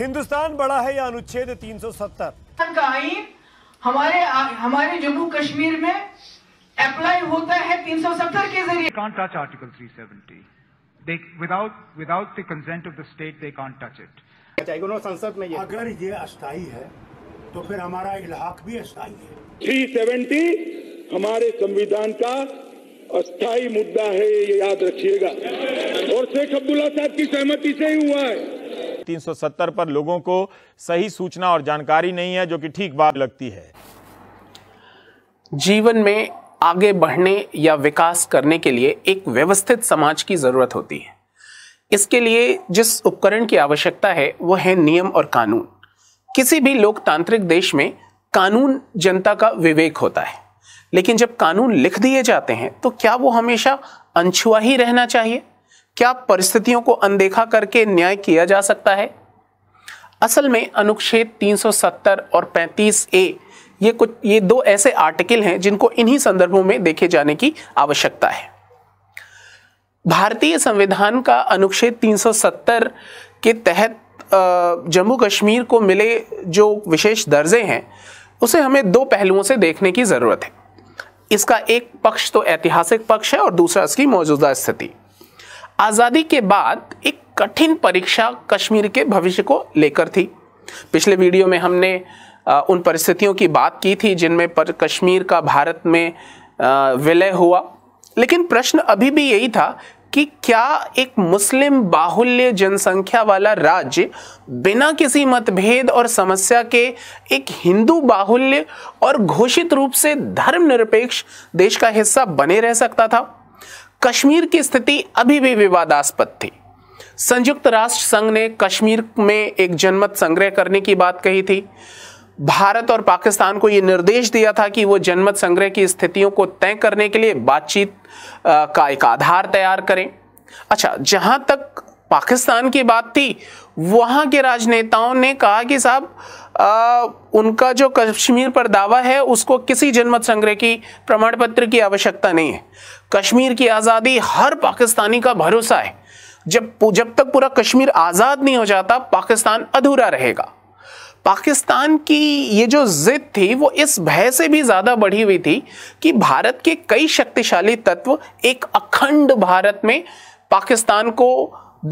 हिंदुस्तान बड़ा है या अनुच्छेद 370 सौ सत्तर हमारे हमारे जम्मू कश्मीर में अप्लाई होता है 370 के जरिए can't touch article 370 seventy without without the consent of the state they can't touch it संसद में ये अगर ये अस्थाई है तो फिर हमारा इलाहाक भी अस्थाई है थ्री सेवेंटी हमारे संविधान का अस्थाई मुद्दा है ये याद रखिएगा और शेख अब्दुल्ला साहब की सहमति से ही हुआ है 370 पर लोगों को सही सूचना और जानकारी नहीं है जो कि ठीक बात लगती है जीवन में आगे बढ़ने या विकास करने के लिए एक व्यवस्थित समाज की जरूरत होती है इसके लिए जिस उपकरण की आवश्यकता है वह है नियम और कानून किसी भी लोकतांत्रिक देश में कानून जनता का विवेक होता है लेकिन जब कानून लिख दिए जाते हैं तो क्या वो हमेशा अनछुआ ही रहना चाहिए क्या परिस्थितियों को अनदेखा करके न्याय किया जा सकता है असल में अनुच्छेद 370 और 35 ए ये कुछ ये दो ऐसे आर्टिकल हैं जिनको इन्हीं संदर्भों में देखे जाने की आवश्यकता है भारतीय संविधान का अनुच्छेद 370 के तहत जम्मू कश्मीर को मिले जो विशेष दर्जे हैं उसे हमें दो पहलुओं से देखने की ज़रूरत है इसका एक पक्ष तो ऐतिहासिक पक्ष है और दूसरा इसकी मौजूदा स्थिति आज़ादी के बाद एक कठिन परीक्षा कश्मीर के भविष्य को लेकर थी पिछले वीडियो में हमने उन परिस्थितियों की बात की थी जिनमें पर कश्मीर का भारत में विलय हुआ लेकिन प्रश्न अभी भी यही था कि क्या एक मुस्लिम बाहुल्य जनसंख्या वाला राज्य बिना किसी मतभेद और समस्या के एक हिंदू बाहुल्य और घोषित रूप से धर्मनिरपेक्ष देश का हिस्सा बने रह सकता था कश्मीर की स्थिति अभी भी विवादास्पद थी संयुक्त राष्ट्र संघ ने कश्मीर में एक जनमत संग्रह करने की बात कही थी भारत और पाकिस्तान को ये निर्देश दिया था कि वो जनमत संग्रह की स्थितियों को तय करने के लिए बातचीत का एक आधार तैयार करें अच्छा जहां तक पाकिस्तान की बात थी वहां के राजनेताओं ने कहा कि साहब आ, उनका जो कश्मीर पर दावा है उसको किसी जनमत संग्रह की प्रमाण पत्र की आवश्यकता नहीं है कश्मीर की आज़ादी हर पाकिस्तानी का भरोसा है जब जब तक पूरा कश्मीर आज़ाद नहीं हो जाता पाकिस्तान अधूरा रहेगा पाकिस्तान की ये जो जिद थी वो इस भय से भी ज़्यादा बढ़ी हुई थी कि भारत के कई शक्तिशाली तत्व एक अखंड भारत में पाकिस्तान को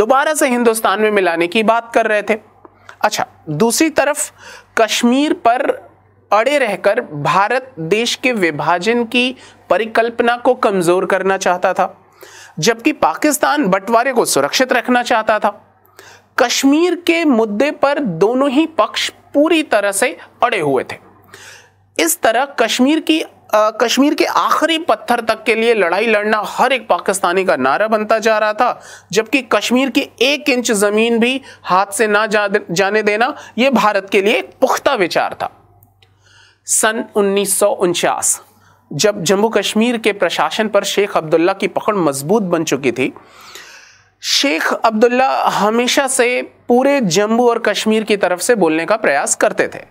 दोबारा से हिंदुस्तान में मिलाने की बात कर रहे थे अच्छा दूसरी तरफ कश्मीर पर अड़े रहकर भारत देश के विभाजन की परिकल्पना को कमज़ोर करना चाहता था जबकि पाकिस्तान बंटवारे को सुरक्षित रखना चाहता था कश्मीर के मुद्दे पर दोनों ही पक्ष पूरी तरह से अड़े हुए थे इस तरह कश्मीर की कश्मीर के आखिरी पत्थर तक के लिए लड़ाई लड़ना हर एक पाकिस्तानी का नारा बनता जा रहा था जबकि कश्मीर की एक इंच ज़मीन भी हाथ से ना जाने देना यह भारत के लिए एक पुख्ता विचार था सन उन्नीस जब जम्मू कश्मीर के प्रशासन पर शेख अब्दुल्ला की पकड़ मजबूत बन चुकी थी शेख अब्दुल्ला हमेशा से पूरे जम्मू और कश्मीर की तरफ से बोलने का प्रयास करते थे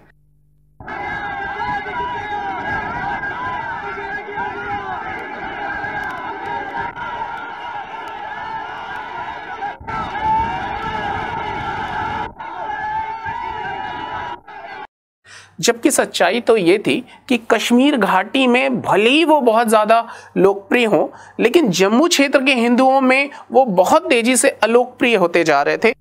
जबकि सच्चाई तो ये थी कि कश्मीर घाटी में भले ही वो बहुत ज़्यादा लोकप्रिय हों लेकिन जम्मू क्षेत्र के हिंदुओं में वो बहुत तेज़ी से अलोकप्रिय होते जा रहे थे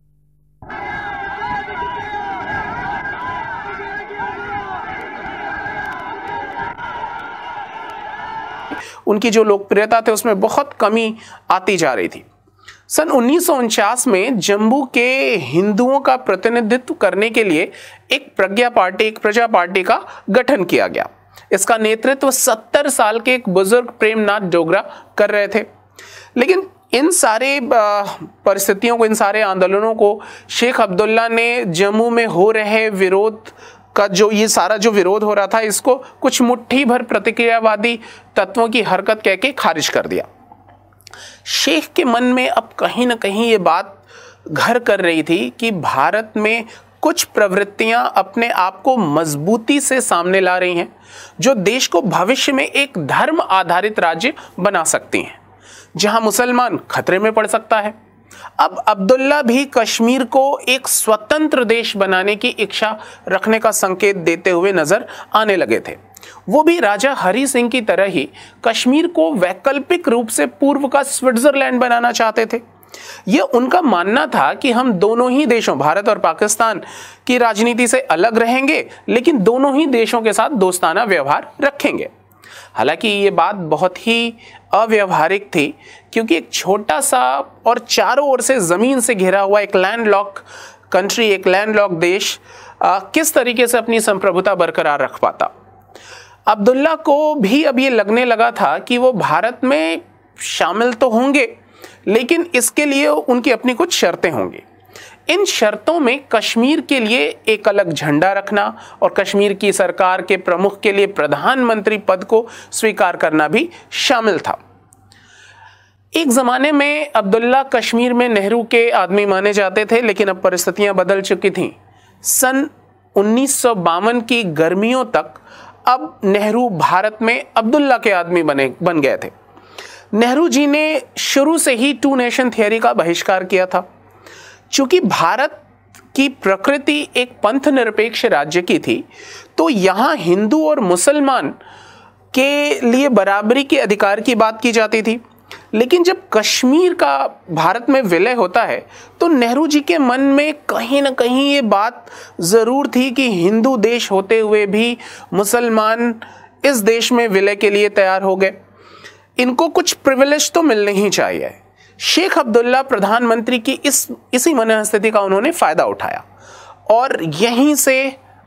उनकी जो लोकप्रियता थी उसमें बहुत कमी आती जा रही थी सन उन्नीस में जम्मू के हिंदुओं का प्रतिनिधित्व करने के लिए एक प्रज्ञा पार्टी एक प्रजा पार्टी का गठन किया गया इसका नेतृत्व 70 साल के एक बुजुर्ग प्रेमनाथ डोगरा कर रहे थे लेकिन इन सारे परिस्थितियों को इन सारे आंदोलनों को शेख अब्दुल्ला ने जम्मू में हो रहे विरोध का जो ये सारा जो विरोध हो रहा था इसको कुछ मुट्ठी भर प्रतिक्रियावादी तत्वों की हरकत कह के खारिज कर दिया शेख के मन में अब कहीं ना कहीं ये बात घर कर रही थी कि भारत में कुछ प्रवृत्तियां अपने आप को मजबूती से सामने ला रही हैं जो देश को भविष्य में एक धर्म आधारित राज्य बना सकती हैं जहां मुसलमान खतरे में पड़ सकता है अब अब्दुल्ला भी कश्मीर को एक स्वतंत्र देश बनाने की इच्छा रखने का संकेत देते हुए नजर आने लगे थे वो भी राजा हरि सिंह की तरह ही कश्मीर को वैकल्पिक रूप से पूर्व का स्विट्जरलैंड बनाना चाहते थे ये उनका मानना था कि हम दोनों ही देशों भारत और पाकिस्तान की राजनीति से अलग रहेंगे लेकिन दोनों ही देशों के साथ दोस्ताना व्यवहार रखेंगे हालांकि ये बात बहुत ही अव्यवहारिक थी क्योंकि एक छोटा सा और चारों ओर से ज़मीन से घिरा हुआ एक लैंड लॉक कंट्री एक लैंड लॉक देश आ, किस तरीके से अपनी संप्रभुता बरकरार रख पाता अब्दुल्ला को भी अब ये लगने लगा था कि वो भारत में शामिल तो होंगे लेकिन इसके लिए उनकी अपनी कुछ शर्तें होंगी इन शर्तों में कश्मीर के लिए एक अलग झंडा रखना और कश्मीर की सरकार के प्रमुख के लिए प्रधानमंत्री पद को स्वीकार करना भी शामिल था एक ज़माने में अब्दुल्ला कश्मीर में नेहरू के आदमी माने जाते थे लेकिन अब परिस्थितियां बदल चुकी थीं सन उन्नीस की गर्मियों तक अब नेहरू भारत में अब्दुल्ला के आदमी बने बन गए थे नेहरू जी ने शुरू से ही टू नेशन थियरी का बहिष्कार किया था चूँकि भारत की प्रकृति एक पंथ निरपेक्ष राज्य की थी तो यहाँ हिंदू और मुसलमान के लिए बराबरी के अधिकार की बात की जाती थी लेकिन जब कश्मीर का भारत में विलय होता है तो नेहरू जी के मन में कहीं ना कहीं ये बात ज़रूर थी कि हिंदू देश होते हुए भी मुसलमान इस देश में विलय के लिए तैयार हो गए इनको कुछ प्रिविलेज तो मिलने ही चाहिए शेख अब्दुल्ला प्रधानमंत्री की इस इसी मनस्थिति का उन्होंने फ़ायदा उठाया और यहीं से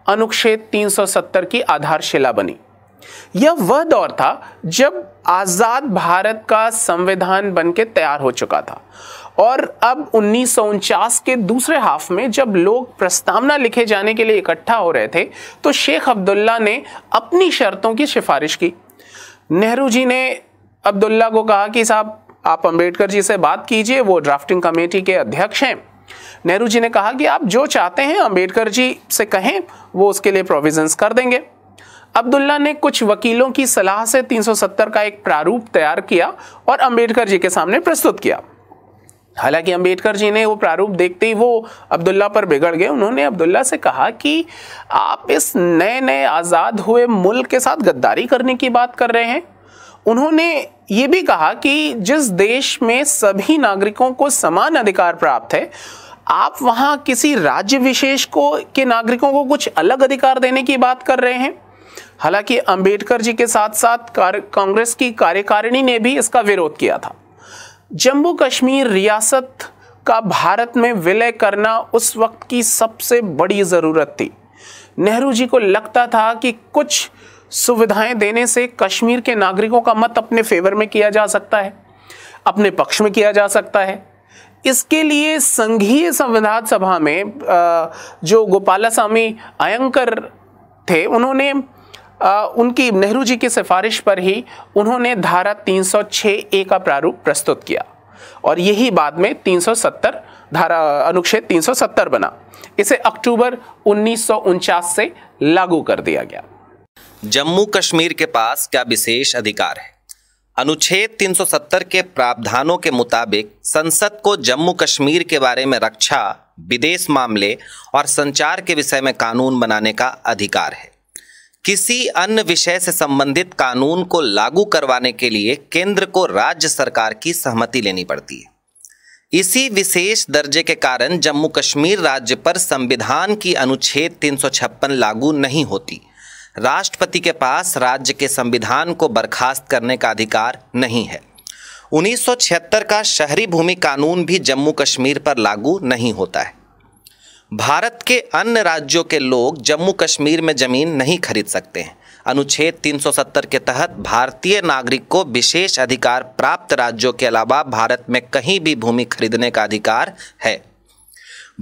अनुच्छेद 370 की आधारशिला बनी यह वह दौर था जब आज़ाद भारत का संविधान बन के तैयार हो चुका था और अब उन्नीस के दूसरे हाफ में जब लोग प्रस्तावना लिखे जाने के लिए इकट्ठा हो रहे थे तो शेख अब्दुल्ला ने अपनी शर्तों की सिफारिश की नेहरू जी ने अब्दुल्ला को कहा कि साहब आप अंबेडकर जी से बात कीजिए वो ड्राफ्टिंग कमेटी के अध्यक्ष हैं नेहरू जी ने कहा कि आप जो चाहते हैं अंबेडकर जी से कहें वो उसके लिए प्रोविजंस कर देंगे अब्दुल्ला ने कुछ वकीलों की सलाह से 370 का एक प्रारूप तैयार किया और अंबेडकर जी के सामने प्रस्तुत किया हालांकि अंबेडकर जी ने वो प्रारूप देखते ही वो अब्दुल्ला पर बिगड़ गए उन्होंने अब्दुल्ला से कहा कि आप इस नए नए आज़ाद हुए मुल्क के साथ गद्दारी करने की बात कर रहे हैं उन्होंने ये भी कहा कि जिस देश में सभी नागरिकों को समान अधिकार प्राप्त है आप वहाँ किसी राज्य विशेष को के नागरिकों को कुछ अलग अधिकार देने की बात कर रहे हैं हालांकि अंबेडकर जी के साथ साथ कांग्रेस की कार्यकारिणी ने भी इसका विरोध किया था जम्मू कश्मीर रियासत का भारत में विलय करना उस वक्त की सबसे बड़ी ज़रूरत थी नेहरू जी को लगता था कि कुछ सुविधाएं देने से कश्मीर के नागरिकों का मत अपने फेवर में किया जा सकता है अपने पक्ष में किया जा सकता है इसके लिए संघीय संविधान सभा में जो गोपाला स्वामी अयंकर थे उन्होंने आ, उनकी नेहरू जी की सिफारिश पर ही उन्होंने धारा 306 ए का प्रारूप प्रस्तुत किया और यही बाद में 370 धारा अनुच्छेद 370 बना इसे अक्टूबर उन्नीस से लागू कर दिया गया जम्मू कश्मीर के पास क्या विशेष अधिकार है अनुच्छेद 370 के प्रावधानों के मुताबिक संसद को जम्मू कश्मीर के बारे में रक्षा विदेश मामले और संचार के विषय में कानून बनाने का अधिकार है किसी अन्य विषय से संबंधित कानून को लागू करवाने के लिए केंद्र को राज्य सरकार की सहमति लेनी पड़ती है इसी विशेष दर्जे के कारण जम्मू कश्मीर राज्य पर संविधान की अनुच्छेद 356 लागू नहीं होती राष्ट्रपति के पास राज्य के संविधान को बर्खास्त करने का अधिकार नहीं है 1976 का शहरी भूमि कानून भी जम्मू कश्मीर पर लागू नहीं होता है भारत के अन्य राज्यों के लोग जम्मू कश्मीर में जमीन नहीं खरीद सकते हैं अनुच्छेद 370 के तहत भारतीय नागरिक को विशेष अधिकार प्राप्त राज्यों के अलावा भारत में कहीं भी भूमि खरीदने का अधिकार है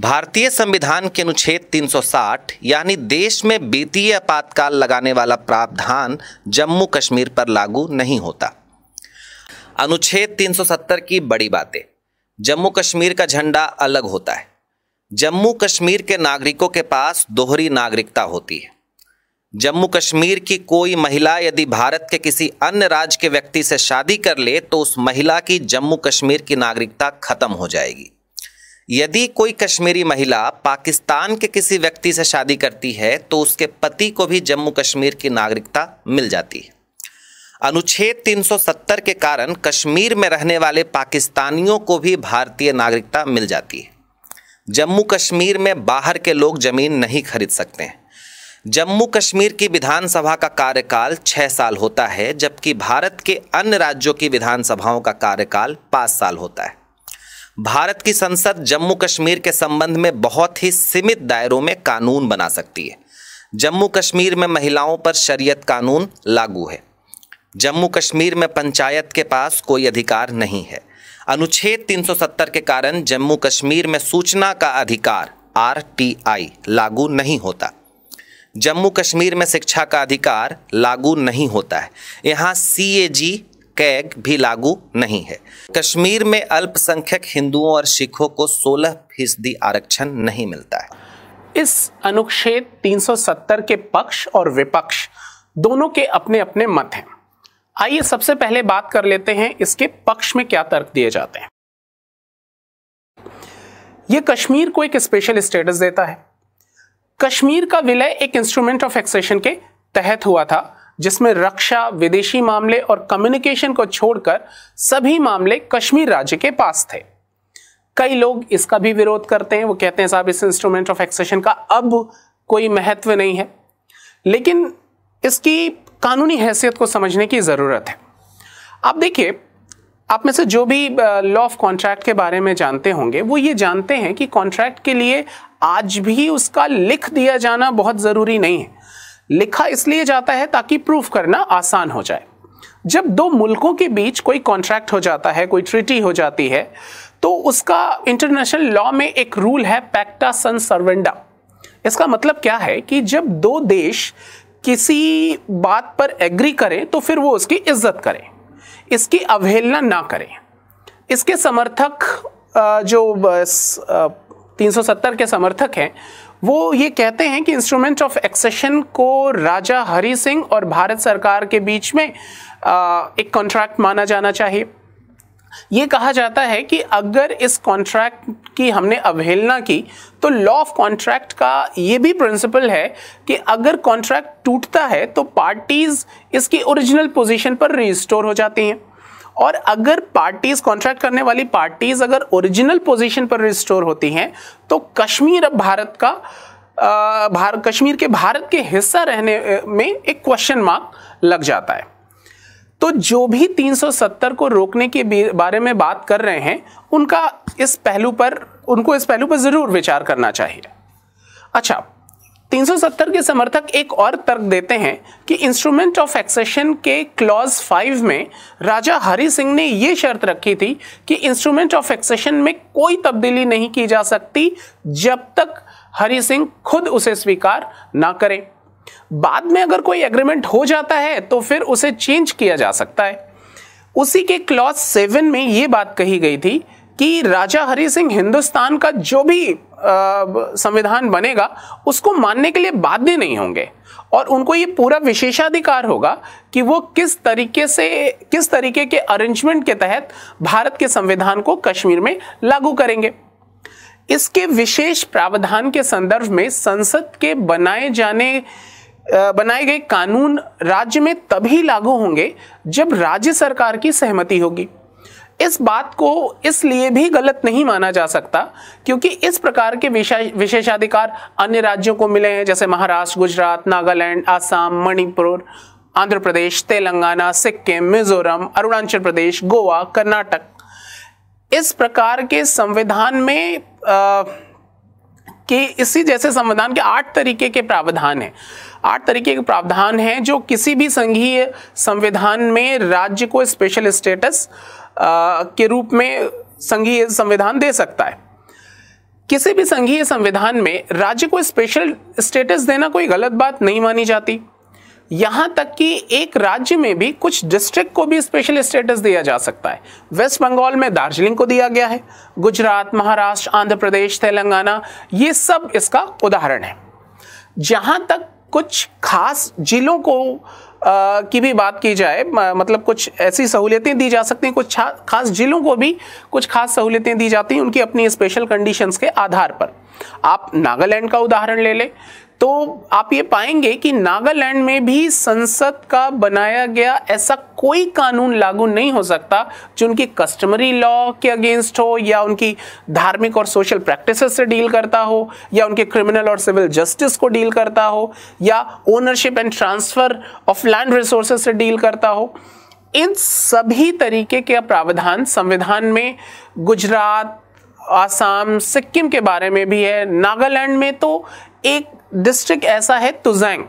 भारतीय संविधान के अनुच्छेद 360 यानी देश में वित्तीय आपातकाल लगाने वाला प्रावधान जम्मू कश्मीर पर लागू नहीं होता अनुच्छेद 370 की बड़ी बातें जम्मू कश्मीर का झंडा अलग होता है जम्मू कश्मीर के नागरिकों के पास दोहरी नागरिकता होती है जम्मू कश्मीर की कोई महिला यदि भारत के किसी अन्य राज्य के व्यक्ति से शादी कर ले तो उस महिला की जम्मू कश्मीर की नागरिकता खत्म हो जाएगी यदि कोई कश्मीरी महिला पाकिस्तान के किसी व्यक्ति से शादी करती है तो उसके पति को भी जम्मू कश्मीर की नागरिकता मिल जाती है अनुच्छेद 370 के कारण कश्मीर में रहने वाले पाकिस्तानियों को भी भारतीय नागरिकता मिल जाती है जम्मू कश्मीर में बाहर के लोग ज़मीन नहीं खरीद सकते हैं जम्मू कश्मीर की विधानसभा का कार्यकाल छः साल होता है जबकि भारत के अन्य राज्यों की विधानसभाओं का कार्यकाल पाँच साल होता है भारत की संसद जम्मू कश्मीर के संबंध में बहुत ही सीमित दायरों में कानून बना सकती है जम्मू कश्मीर में महिलाओं पर शरीयत कानून लागू है जम्मू कश्मीर में पंचायत के पास कोई अधिकार नहीं है अनुच्छेद 370 के कारण जम्मू कश्मीर में सूचना का अधिकार आर लागू नहीं होता जम्मू कश्मीर में शिक्षा का अधिकार लागू नहीं होता है यहाँ सी ए जी कैग भी लागू नहीं है कश्मीर में अल्पसंख्यक हिंदुओं और सिखों को 16 फीसदी आरक्षण नहीं मिलता है इस अनुच्छेद 370 के पक्ष और विपक्ष दोनों के अपने अपने मत हैं आइए सबसे पहले बात कर लेते हैं इसके पक्ष में क्या तर्क दिए जाते हैं यह कश्मीर को एक स्पेशल स्टेटस देता है कश्मीर का विलय एक इंस्ट्रूमेंट ऑफ एक्सेशन के तहत हुआ था जिसमें रक्षा विदेशी मामले और कम्युनिकेशन को छोड़कर सभी मामले कश्मीर राज्य के पास थे कई लोग इसका भी विरोध करते हैं वो कहते हैं साहब इस इंस्ट्रूमेंट ऑफ एक्सेशन का अब कोई महत्व नहीं है लेकिन इसकी कानूनी हैसियत को समझने की ज़रूरत है आप देखिए आप में से जो भी लॉ ऑफ कॉन्ट्रैक्ट के बारे में जानते होंगे वो ये जानते हैं कि कॉन्ट्रैक्ट के लिए आज भी उसका लिख दिया जाना बहुत ज़रूरी नहीं है लिखा इसलिए जाता है ताकि प्रूफ करना आसान हो जाए जब दो मुल्कों के बीच कोई कॉन्ट्रैक्ट हो जाता है कोई ट्रिटी हो जाती है तो उसका इंटरनेशनल लॉ में एक रूल है पैक्टा सन सर्वेंडा इसका मतलब क्या है कि जब दो देश किसी बात पर एग्री करें तो फिर वो उसकी इज्जत करें इसकी अवहेलना ना करें इसके समर्थक जो तीन सौ सत्तर के समर्थक हैं वो ये कहते हैं कि इंस्ट्रूमेंट ऑफ एक्सेशन को राजा हरि सिंह और भारत सरकार के बीच में एक कॉन्ट्रैक्ट माना जाना चाहिए ये कहा जाता है कि अगर इस कॉन्ट्रैक्ट की हमने अवहेलना की तो लॉ ऑफ कॉन्ट्रैक्ट का ये भी प्रिंसिपल है कि अगर कॉन्ट्रैक्ट टूटता है तो पार्टीज़ इसकी ओरिजिनल पोजीशन पर रिस्टोर हो जाती हैं और अगर पार्टीज़ कॉन्ट्रैक्ट करने वाली पार्टीज़ अगर ओरिजिनल पोजीशन पर रिस्टोर होती हैं तो कश्मीर अब भारत का भार कश्मीर के भारत के हिस्सा रहने में एक क्वेश्चन मार्क लग जाता है तो जो भी 370 को रोकने के बारे में बात कर रहे हैं उनका इस पहलू पर उनको इस पहलू पर ज़रूर विचार करना चाहिए अच्छा 370 के समर्थक एक और तर्क देते हैं कि इंस्ट्रूमेंट ऑफ एक्सेशन के क्लॉज 5 में राजा हरि सिंह ने यह शर्त रखी थी कि इंस्ट्रूमेंट ऑफ एक्सेशन में कोई तब्दीली नहीं की जा सकती जब तक हरि सिंह खुद उसे स्वीकार ना करें बाद में अगर कोई एग्रीमेंट हो जाता है तो फिर उसे चेंज किया जा सकता है उसी के क्लॉज सेवन में ये बात कही गई थी कि राजा हरि सिंह हिंदुस्तान का जो भी संविधान बनेगा उसको मानने के लिए बाध्य नहीं होंगे और उनको ये पूरा विशेषाधिकार होगा कि वो किस तरीके से किस तरीके के अरेंजमेंट के तहत भारत के संविधान को कश्मीर में लागू करेंगे इसके विशेष प्रावधान के संदर्भ में संसद के बनाए जाने बनाए गए कानून राज्य में तभी लागू होंगे जब राज्य सरकार की सहमति होगी इस बात को इसलिए भी गलत नहीं माना जा सकता क्योंकि इस प्रकार के विशेषाधिकार अन्य राज्यों को मिले हैं जैसे महाराष्ट्र गुजरात नागालैंड आसाम मणिपुर आंध्र प्रदेश तेलंगाना सिक्किम मिजोरम अरुणाचल प्रदेश गोवा कर्नाटक इस प्रकार के संविधान में आ, कि इसी जैसे संविधान के आठ तरीके के प्रावधान हैं आठ तरीके के प्रावधान हैं जो किसी भी संघीय संविधान में राज्य को स्पेशल स्टेटस के रूप में संघीय संविधान दे सकता है किसी भी संघीय संविधान में राज्य को स्पेशल स्टेटस देना कोई गलत बात नहीं मानी जाती यहाँ तक कि एक राज्य में भी कुछ डिस्ट्रिक्ट को भी स्पेशल स्टेटस दिया जा सकता है वेस्ट बंगाल में दार्जिलिंग को दिया गया है गुजरात महाराष्ट्र आंध्र प्रदेश तेलंगाना ये सब इसका उदाहरण है जहाँ तक कुछ खास जिलों को आ, की भी बात की जाए मतलब कुछ ऐसी सहूलियतें दी जा सकती हैं कुछ खास जिलों को भी कुछ खास सहूलियतें दी जाती हैं उनकी अपनी स्पेशल कंडीशंस के आधार पर आप नागालैंड का उदाहरण ले लें तो आप ये पाएंगे कि नागालैंड में भी संसद का बनाया गया ऐसा कोई कानून लागू नहीं हो सकता जो उनकी कस्टमरी लॉ के अगेंस्ट हो या उनकी धार्मिक और सोशल प्रैक्टिस से डील करता हो या उनके क्रिमिनल और सिविल जस्टिस को डील करता हो या ownership and transfer of land resources से डील करता हो इन सभी तरीके के प्रावधान संविधान में गुजरात आसाम सिक्किम के बारे में भी है नागालैंड में तो एक डिस्ट्रिक्ट ऐसा है तुजैंग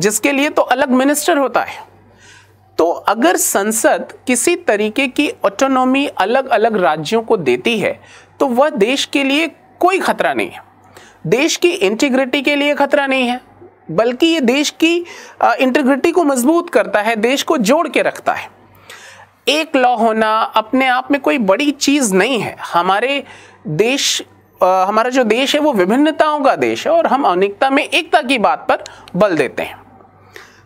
जिसके लिए तो अलग मिनिस्टर होता है तो अगर संसद किसी तरीके की ऑटोनॉमी अलग अलग राज्यों को देती है तो वह देश के लिए कोई खतरा नहीं है देश की इंटीग्रिटी के लिए खतरा नहीं है बल्कि ये देश की इंटीग्रिटी को मजबूत करता है देश को जोड़ के रखता है एक लॉ होना अपने आप में कोई बड़ी चीज़ नहीं है हमारे देश आ, हमारा जो देश है वो विभिन्नताओं का देश है और हम अनेकता में एकता की बात पर बल देते हैं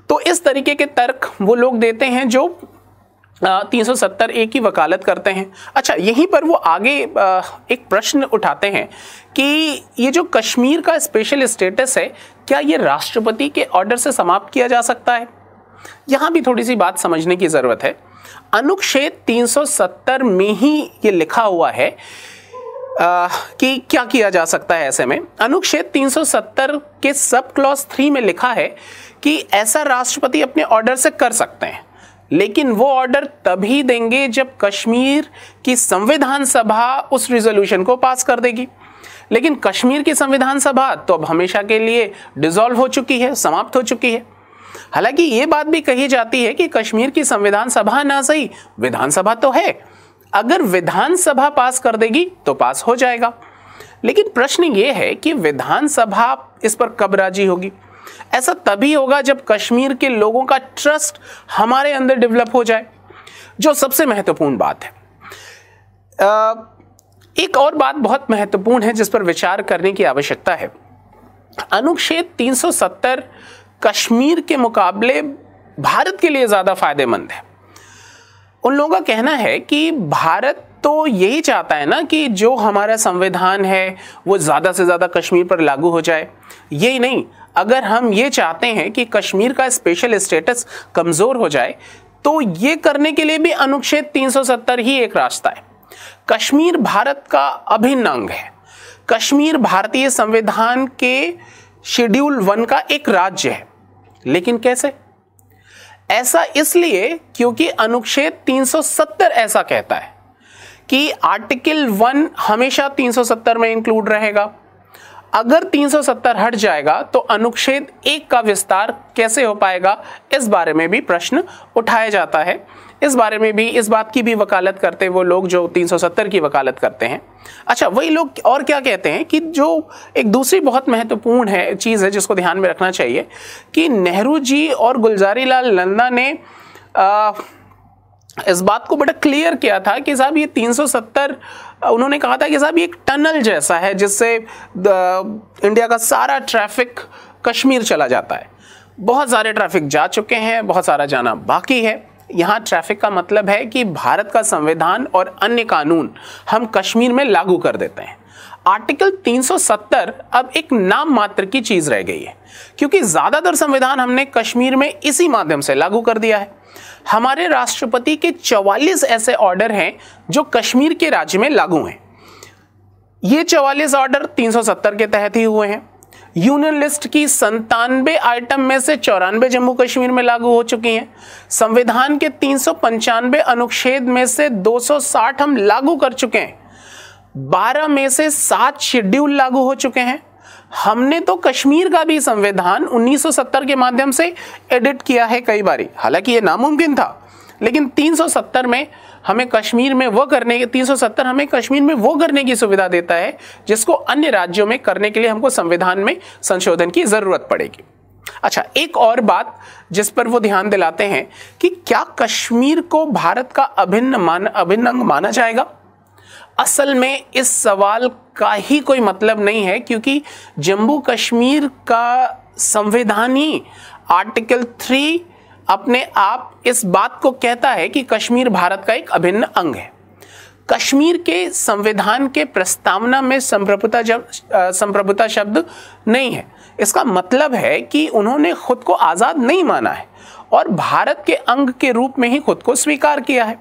तो इस तरीके के तर्क वो लोग देते हैं जो तीन सौ सत्तर ए की वकालत करते हैं अच्छा यहीं पर वो आगे आ, एक प्रश्न उठाते हैं कि ये जो कश्मीर का स्पेशल स्टेटस है क्या ये राष्ट्रपति के ऑर्डर से समाप्त किया जा सकता है यहाँ भी थोड़ी सी बात समझने की ज़रूरत है अनुच्छेद 370 में ही ये लिखा हुआ है कि क्या किया जा सकता है ऐसे में अनुच्छेद 370 के सब क्लॉज थ्री में लिखा है कि ऐसा राष्ट्रपति अपने ऑर्डर से कर सकते हैं लेकिन वो ऑर्डर तभी देंगे जब कश्मीर की संविधान सभा उस रिजोल्यूशन को पास कर देगी लेकिन कश्मीर की संविधान सभा तो अब हमेशा के लिए डिसॉल्व हो चुकी है समाप्त हो चुकी है हालांकि ये बात भी कही जाती है कि कश्मीर की संविधान सभा ना सही विधानसभा तो है अगर विधानसभा पास कर देगी तो पास हो जाएगा लेकिन प्रश्न ये है कि विधानसभा इस पर कब राजी होगी ऐसा तभी होगा जब कश्मीर के लोगों का ट्रस्ट हमारे अंदर डेवलप हो जाए जो सबसे महत्वपूर्ण बात है एक और बात बहुत महत्वपूर्ण है जिस पर विचार करने की आवश्यकता है अनुच्छेद 370 कश्मीर के मुकाबले भारत के लिए ज़्यादा फायदेमंद है उन लोगों का कहना है कि भारत तो यही चाहता है ना कि जो हमारा संविधान है वो ज़्यादा से ज़्यादा कश्मीर पर लागू हो जाए यही नहीं अगर हम ये चाहते हैं कि कश्मीर का स्पेशल स्टेटस कमज़ोर हो जाए तो ये करने के लिए भी अनुच्छेद 370 ही एक रास्ता है कश्मीर भारत का अभिन्न अंग है कश्मीर भारतीय संविधान के शेड्यूल वन का एक राज्य है लेकिन कैसे ऐसा इसलिए क्योंकि अनुच्छेद 370 ऐसा कहता है कि आर्टिकल वन हमेशा 370 में इंक्लूड रहेगा अगर 370 हट जाएगा तो अनुच्छेद एक का विस्तार कैसे हो पाएगा इस बारे में भी प्रश्न उठाया जाता है इस बारे में भी इस बात की भी वकालत करते हैं वो लोग जो 370 की वकालत करते हैं अच्छा वही लोग और क्या कहते हैं कि जो एक दूसरी बहुत महत्वपूर्ण है चीज़ है जिसको ध्यान में रखना चाहिए कि नेहरू जी और गुलजारी लाल नंदा ने आ, इस बात को बड़ा क्लियर किया था कि साहब ये 370 उन्होंने कहा था कि साहब ये एक टनल जैसा है जिससे इंडिया का सारा ट्रैफिक कश्मीर चला जाता है बहुत सारे ट्रैफिक जा चुके हैं बहुत सारा जाना बाकी है यहाँ ट्रैफिक का मतलब है कि भारत का संविधान और अन्य कानून हम कश्मीर में लागू कर देते हैं आर्टिकल 370 अब एक नाम मात्र की चीज रह गई है क्योंकि ज्यादातर संविधान हमने कश्मीर में इसी माध्यम से लागू कर दिया है हमारे राष्ट्रपति के 44 ऐसे ऑर्डर हैं जो कश्मीर के राज्य में लागू हैं ये 44 ऑर्डर 370 के तहत ही हुए हैं यूनियन लिस्ट की संतानवे आइटम में से चौरानवे जम्मू कश्मीर में लागू हो चुकी हैं संविधान के तीन अनुच्छेद में से 260 हम लागू कर चुके हैं 12 में से सात शेड्यूल लागू हो चुके हैं हमने तो कश्मीर का भी संविधान 1970 के माध्यम से एडिट किया है कई बारी हालांकि ये नामुमकिन था लेकिन 370 में हमें कश्मीर में वो करने के 370 हमें कश्मीर में वो करने की सुविधा देता है जिसको अन्य राज्यों में करने के लिए हमको संविधान में संशोधन की ज़रूरत पड़ेगी अच्छा एक और बात जिस पर वो ध्यान दिलाते हैं कि क्या कश्मीर को भारत का अभिन्न मान अभिन्न अंग माना जाएगा असल में इस सवाल का ही कोई मतलब नहीं है क्योंकि जम्मू कश्मीर का संविधान ही आर्टिकल थ्री अपने आप इस बात को कहता है कि कश्मीर भारत का एक अभिन्न अंग है कश्मीर के संविधान के प्रस्तावना में संप्रभुता जब संप्रभुता शब्द नहीं है इसका मतलब है कि उन्होंने खुद को आज़ाद नहीं माना है और भारत के अंग के रूप में ही खुद को स्वीकार किया है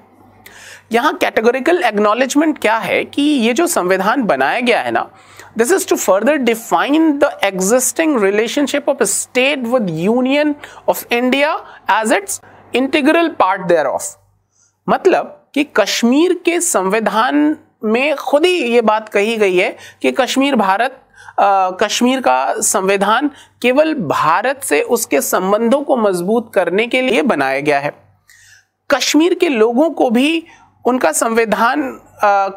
यहाँ कैटेगोरिकल एग्नोलेजमेंट क्या है कि ये जो संविधान बनाया गया है ना this is to further define the existing relationship of state with union of India as its integral part thereof मतलब कि कश्मीर के संविधान में खुद ही ये बात कही गई है कि कश्मीर भारत आ, कश्मीर का संविधान केवल भारत से उसके संबंधों को मजबूत करने के लिए बनाया गया है कश्मीर के लोगों को भी उनका संविधान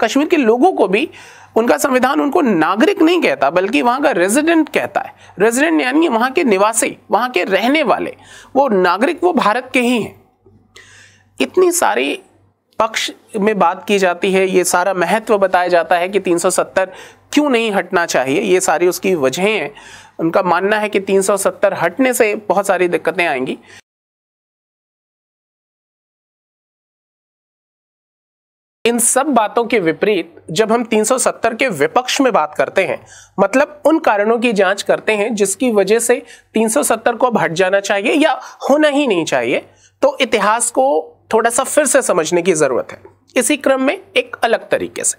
कश्मीर के लोगों को भी उनका संविधान उनको नागरिक नहीं कहता बल्कि वहाँ का रेजिडेंट कहता है रेजिडेंट यानी वहाँ के निवासी वहाँ के रहने वाले वो नागरिक वो भारत के ही हैं इतनी सारी पक्ष में बात की जाती है ये सारा महत्व बताया जाता है कि 370 क्यों नहीं हटना चाहिए ये सारी उसकी वजहें हैं उनका मानना है कि 370 हटने से बहुत सारी दिक्कतें आएंगी इन सब बातों के विपरीत जब हम 370 के विपक्ष में बात करते हैं मतलब उन कारणों की जांच करते हैं जिसकी वजह से 370 को अब हट जाना चाहिए या होना ही नहीं चाहिए तो इतिहास को थोड़ा सा फिर से समझने की ज़रूरत है इसी क्रम में एक अलग तरीके से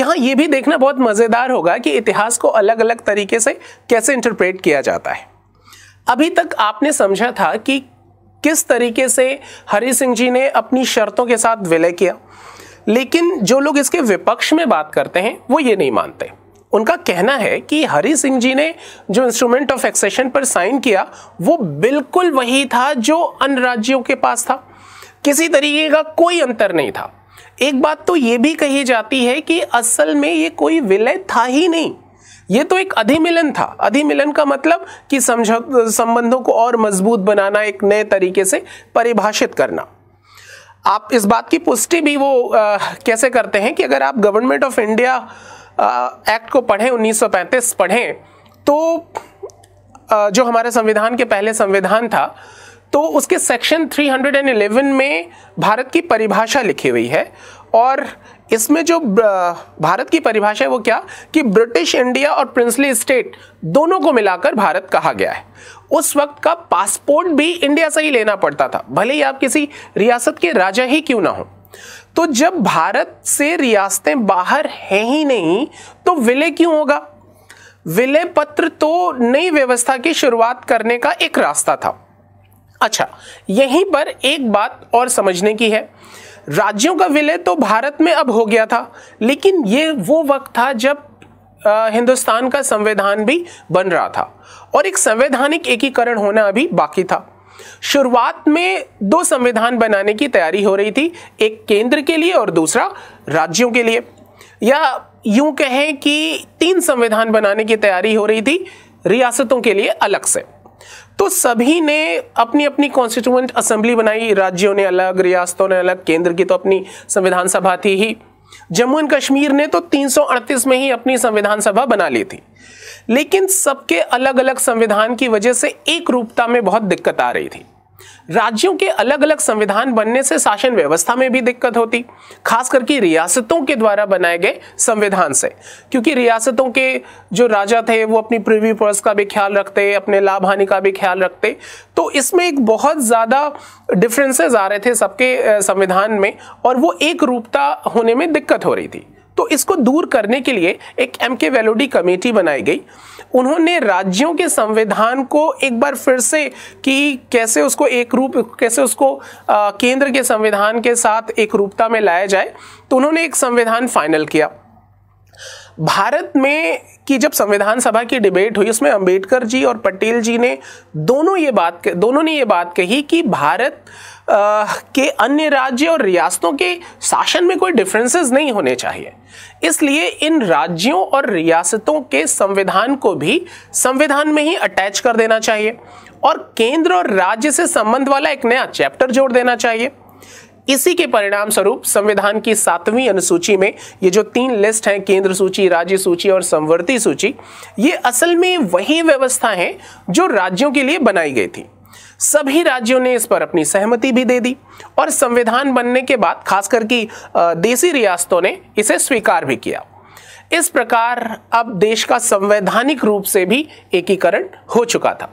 यहां यह भी देखना बहुत मज़ेदार होगा कि इतिहास को अलग अलग तरीके से कैसे इंटरप्रेट किया जाता है अभी तक आपने समझा था कि किस तरीके से हरि सिंह जी ने अपनी शर्तों के साथ विलय किया लेकिन जो लोग इसके विपक्ष में बात करते हैं वो ये नहीं मानते उनका कहना है कि हरि सिंह जी ने जो इंस्ट्रूमेंट ऑफ एक्सेशन पर साइन किया वो बिल्कुल वही था जो अन्य राज्यों के पास था किसी तरीके का कोई अंतर नहीं था एक बात तो ये भी कही जाती है कि असल में ये कोई विलय था ही नहीं ये तो एक अधिमिलन था अधिमिलन का मतलब कि समझ संबंधों को और मजबूत बनाना एक नए तरीके से परिभाषित करना आप इस बात की पुष्टि भी वो आ, कैसे करते हैं कि अगर आप गवर्नमेंट ऑफ इंडिया एक्ट को पढ़ें 1935 पढ़ें तो आ, जो हमारे संविधान के पहले संविधान था तो उसके सेक्शन 311 में भारत की परिभाषा लिखी हुई है और इसमें जो भारत की परिभाषा है वो क्या कि ब्रिटिश इंडिया और प्रिंसली स्टेट दोनों को मिलाकर भारत कहा गया है उस वक्त का पासपोर्ट भी इंडिया से ही लेना पड़ता था भले ही आप किसी रियासत के राजा ही क्यों ना हो तो जब भारत से रियासतें बाहर हैं ही नहीं तो विलय क्यों होगा विलय पत्र तो नई व्यवस्था की शुरुआत करने का एक रास्ता था अच्छा यहीं पर एक बात और समझने की है राज्यों का विलय तो भारत में अब हो गया था लेकिन ये वो वक्त था जब हिंदुस्तान का संविधान भी बन रहा था और एक संवैधानिक एकीकरण होना अभी बाकी था शुरुआत में दो संविधान बनाने की तैयारी हो रही थी एक केंद्र के लिए और दूसरा राज्यों के लिए या यूं कहें कि तीन संविधान बनाने की तैयारी हो रही थी रियासतों के लिए अलग से तो सभी ने अपनी अपनी कॉन्स्टिट्यूंट असेंबली बनाई राज्यों ने अलग रियासतों ने अलग केंद्र की तो अपनी संविधान सभा थी ही जम्मू एंड कश्मीर ने तो 338 में ही अपनी संविधान सभा बना ली थी लेकिन सबके अलग अलग संविधान की वजह से एक रूपता में बहुत दिक्कत आ रही थी राज्यों के अलग अलग संविधान बनने से शासन व्यवस्था में भी दिक्कत होती खास करके रियासतों के द्वारा बनाए गए संविधान से क्योंकि रियासतों के जो राजा थे वो अपनी प्रिवी पर्स का भी ख्याल रखते अपने लाभ हानि का भी ख्याल रखते तो इसमें एक बहुत ज़्यादा डिफरेंसेस आ रहे थे सबके संविधान में और वो एक रूपता होने में दिक्कत हो रही थी तो इसको दूर करने के लिए एक एम के वेलोडी कमेटी बनाई गई उन्होंने राज्यों के संविधान को एक बार फिर से कि कैसे उसको एक रूप कैसे उसको आ, केंद्र के संविधान के साथ एक रूपता में लाया जाए तो उन्होंने एक संविधान फाइनल किया भारत में कि जब संविधान सभा की डिबेट हुई उसमें अंबेडकर जी और पटेल जी ने दोनों ये बात दोनों ने ये बात कही कि भारत के अन्य राज्य और रियासतों के शासन में कोई डिफरेंसेस नहीं होने चाहिए इसलिए इन राज्यों और रियासतों के संविधान को भी संविधान में ही अटैच कर देना चाहिए और केंद्र और राज्य से संबंध वाला एक नया चैप्टर जोड़ देना चाहिए इसी के परिणाम स्वरूप संविधान की सातवीं अनुसूची में ये जो तीन लिस्ट हैं केंद्र सूची राज्य सूची और संवर्ती सूची ये असल में वही व्यवस्था है जो राज्यों के लिए बनाई गई थी सभी राज्यों ने इस पर अपनी सहमति भी दे दी और संविधान बनने के बाद खास करके देसी रियासतों ने इसे स्वीकार भी किया इस प्रकार अब देश का संवैधानिक रूप से भी एकीकरण हो चुका था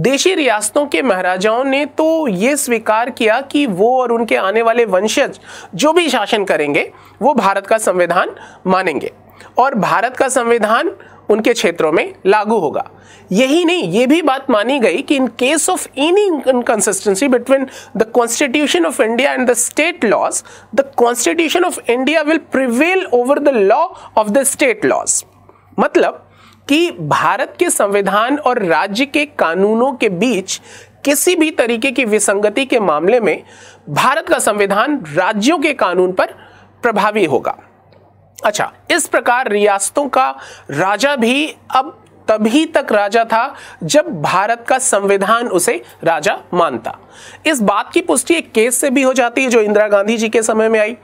देशी रियासतों के महाराजाओं ने तो ये स्वीकार किया कि वो और उनके आने वाले वंशज जो भी शासन करेंगे वो भारत का संविधान मानेंगे और भारत का संविधान उनके क्षेत्रों में लागू होगा यही नहीं ये भी बात मानी गई कि in case of any inconsistency between the constitution of India and the state laws the constitution of India will prevail over the law of the state laws मतलब कि भारत के संविधान और राज्य के कानूनों के बीच किसी भी तरीके की विसंगति के मामले में भारत का संविधान राज्यों के कानून पर प्रभावी होगा अच्छा इस प्रकार रियासतों का राजा भी अब तभी तक राजा था जब भारत का संविधान उसे राजा मानता इस बात की पुष्टि एक केस से भी हो जाती है जो इंदिरा गांधी जी के समय में आई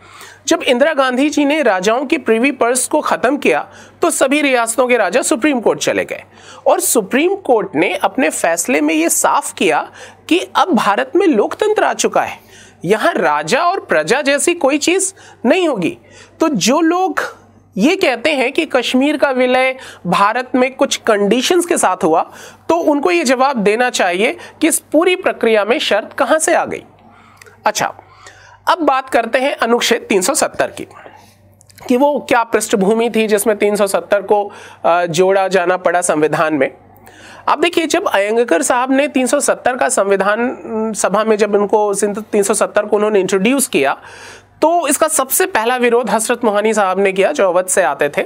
जब इंदिरा गांधी जी ने राजाओं की प्रीवी पर्स को ख़त्म किया तो सभी रियासतों के राजा सुप्रीम कोर्ट चले गए और सुप्रीम कोर्ट ने अपने फैसले में ये साफ किया कि अब भारत में लोकतंत्र आ चुका है यहाँ राजा और प्रजा जैसी कोई चीज़ नहीं होगी तो जो लोग ये कहते हैं कि कश्मीर का विलय भारत में कुछ कंडीशंस के साथ हुआ तो उनको ये जवाब देना चाहिए कि इस पूरी प्रक्रिया में शर्त कहाँ से आ गई अच्छा अब बात करते हैं अनुच्छेद 370 की कि वो क्या पृष्ठभूमि थी जिसमें 370 को जोड़ा जाना पड़ा संविधान में अब देखिए जब अयंगकर साहब ने 370 का संविधान सभा में जब उनको 370 को उन्होंने इंट्रोड्यूस किया तो इसका सबसे पहला विरोध हसरत मोहानी साहब ने किया जो अवध से आते थे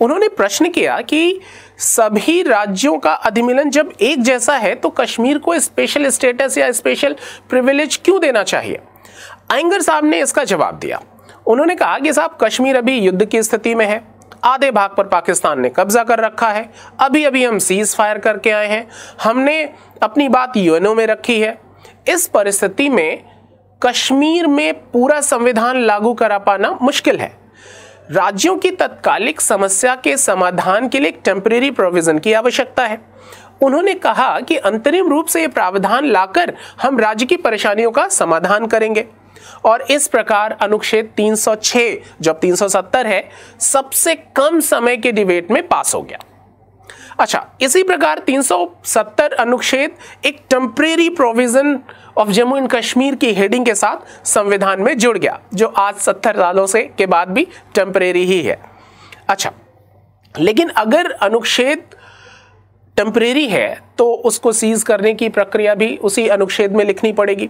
उन्होंने प्रश्न किया कि सभी राज्यों का अधिमिलन जब एक जैसा है तो कश्मीर को स्पेशल स्टेटस या स्पेशल प्रिविलेज क्यों देना चाहिए अयंगर साहब ने इसका जवाब दिया उन्होंने कहा कि साहब कश्मीर अभी युद्ध की स्थिति में है आधे भाग पर पाकिस्तान ने कब्जा कर रखा है अभी अभी हम सीज फायर करके आए हैं हमने अपनी बात यूएनओ में रखी है इस परिस्थिति में कश्मीर में पूरा संविधान लागू करा पाना मुश्किल है राज्यों की तत्कालिक समस्या के समाधान के लिए एक टेम्परेरी प्रोविजन की आवश्यकता है उन्होंने कहा कि अंतरिम रूप से ये प्रावधान लाकर हम राज्य की परेशानियों का समाधान करेंगे और इस प्रकार अनुच्छेद 306 जब 370 है सबसे कम समय के डिबेट में पास हो गया अच्छा इसी प्रकार 370 अनुच्छेद एक temporary provision of Jammu and Kashmir की हेडिंग के साथ संविधान में जुड़ गया जो आज 70 सालों से के बाद भी टेम्परेरी ही है अच्छा लेकिन अगर अनुच्छेद टेम्परेरी है तो उसको सीज करने की प्रक्रिया भी उसी अनुच्छेद में लिखनी पड़ेगी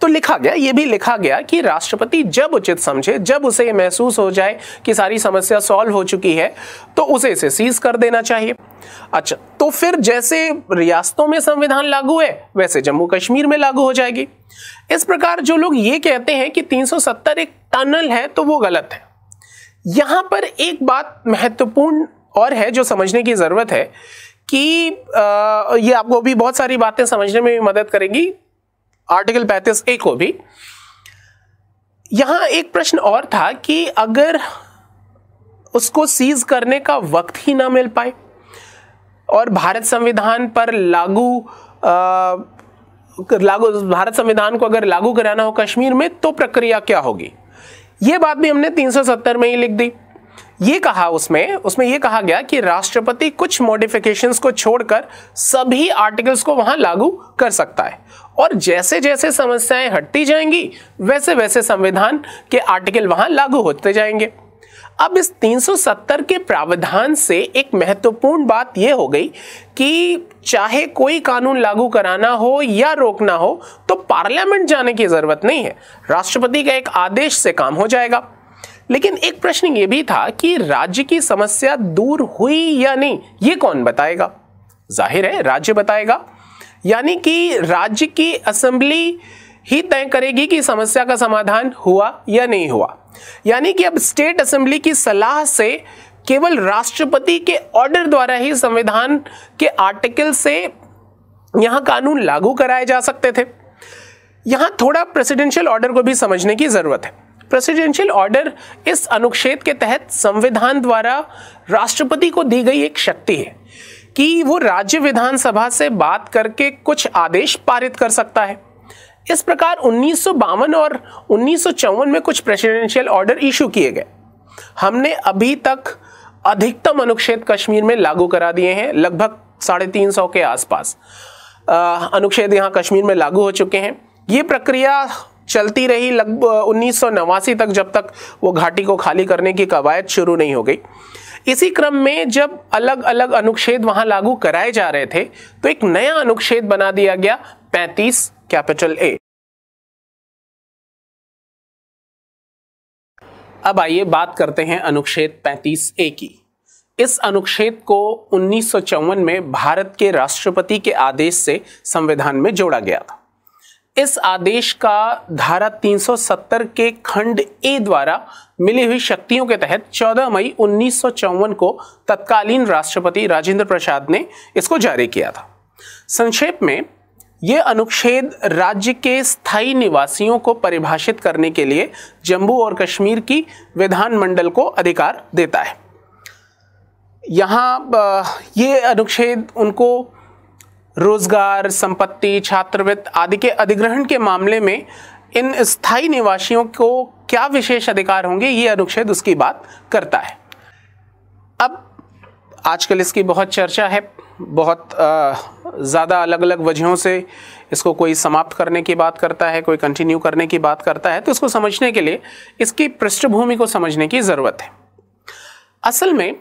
तो लिखा गया ये भी लिखा गया कि राष्ट्रपति जब उचित समझे जब उसे ये महसूस हो जाए कि सारी समस्या सॉल्व हो चुकी है तो उसे इसे सीज कर देना चाहिए अच्छा तो फिर जैसे रियासतों में संविधान लागू है वैसे जम्मू कश्मीर में लागू हो जाएगी इस प्रकार जो लोग ये कहते हैं कि 370 एक टनल है तो वो गलत है यहां पर एक बात महत्वपूर्ण और है जो समझने की ज़रूरत है कि आ, ये आपको भी बहुत सारी बातें समझने में भी मदद करेगी आर्टिकल पैंतीस ए को भी यहां एक प्रश्न और था कि अगर उसको सीज करने का वक्त ही ना मिल पाए और भारत संविधान पर लागू आ, लागू भारत संविधान को अगर लागू कराना हो कश्मीर में तो प्रक्रिया क्या होगी ये बात भी हमने 370 में ही लिख दी ये कहा उसमें उसमें ये कहा गया कि राष्ट्रपति कुछ मॉडिफिकेशंस को छोड़कर सभी आर्टिकल्स को वहां लागू कर सकता है और जैसे जैसे समस्याएं हटती जाएंगी वैसे वैसे संविधान के आर्टिकल वहां लागू होते जाएंगे अब इस 370 के प्रावधान से एक महत्वपूर्ण बात यह हो गई कि चाहे कोई कानून लागू कराना हो या रोकना हो तो पार्लियामेंट जाने की ज़रूरत नहीं है राष्ट्रपति का एक आदेश से काम हो जाएगा लेकिन एक प्रश्न यह भी था कि राज्य की समस्या दूर हुई या नहीं ये कौन बताएगा जाहिर है राज्य बताएगा यानी कि राज्य की असेंबली ही तय करेगी कि समस्या का समाधान हुआ या नहीं हुआ यानी कि अब स्टेट असेंबली की सलाह से केवल राष्ट्रपति के ऑर्डर द्वारा ही संविधान के आर्टिकल से यहां कानून लागू कराए जा सकते थे यहां थोड़ा प्रेसिडेंशियल ऑर्डर को भी समझने की ज़रूरत है प्रेसिडेंशियल ऑर्डर इस अनुच्छेद के तहत संविधान द्वारा राष्ट्रपति को दी गई एक शक्ति है कि वो राज्य विधानसभा से बात करके कुछ आदेश पारित कर सकता है इस प्रकार उन्नीस और उन्नीस में कुछ प्रेसिडेंशियल ऑर्डर इशू किए गए हमने अभी तक अधिकतम अनुच्छेद कश्मीर में लागू करा दिए हैं लगभग साढ़े तीन सौ के आसपास अनुच्छेद यहाँ कश्मीर में लागू हो चुके हैं ये प्रक्रिया चलती रही लगभग उन्नीस तक जब तक वो घाटी को खाली करने की कवायद शुरू नहीं हो गई इसी क्रम में जब अलग अलग अनुच्छेद वहां लागू कराए जा रहे थे तो एक नया अनुच्छेद बना दिया गया 35 कैपिटल ए अब आइए बात करते हैं अनुच्छेद 35 ए की इस अनुच्छेद को उन्नीस में भारत के राष्ट्रपति के आदेश से संविधान में जोड़ा गया था इस आदेश का धारा 370 के खंड ए द्वारा मिली हुई शक्तियों के तहत 14 मई उन्नीस को तत्कालीन राष्ट्रपति राजेंद्र प्रसाद ने इसको जारी किया था संक्षेप में यह अनुच्छेद राज्य के स्थायी निवासियों को परिभाषित करने के लिए जम्मू और कश्मीर की विधानमंडल को अधिकार देता है यहाँ ये अनुच्छेद उनको रोजगार संपत्ति छात्रवृत्त आदि के अधिग्रहण के मामले में इन स्थायी निवासियों को क्या विशेष अधिकार होंगे ये अनुच्छेद उसकी बात करता है अब आजकल इसकी बहुत चर्चा है बहुत ज़्यादा अलग अलग वजहों से इसको कोई समाप्त करने की बात करता है कोई कंटिन्यू करने की बात करता है तो इसको समझने के लिए इसकी पृष्ठभूमि को समझने की ज़रूरत है असल में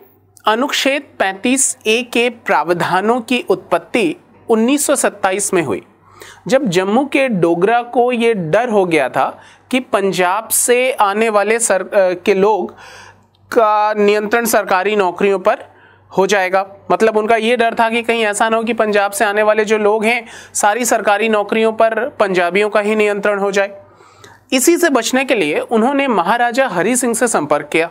अनुच्छेद 35 ए के प्रावधानों की उत्पत्ति 1927 में हुई जब जम्मू के डोगरा को ये डर हो गया था कि पंजाब से आने वाले सर के लोग का नियंत्रण सरकारी नौकरियों पर हो जाएगा मतलब उनका ये डर था कि कहीं ऐसा ना हो कि पंजाब से आने वाले जो लोग हैं सारी सरकारी नौकरियों पर पंजाबियों का ही नियंत्रण हो जाए इसी से बचने के लिए उन्होंने महाराजा हरी सिंह से संपर्क किया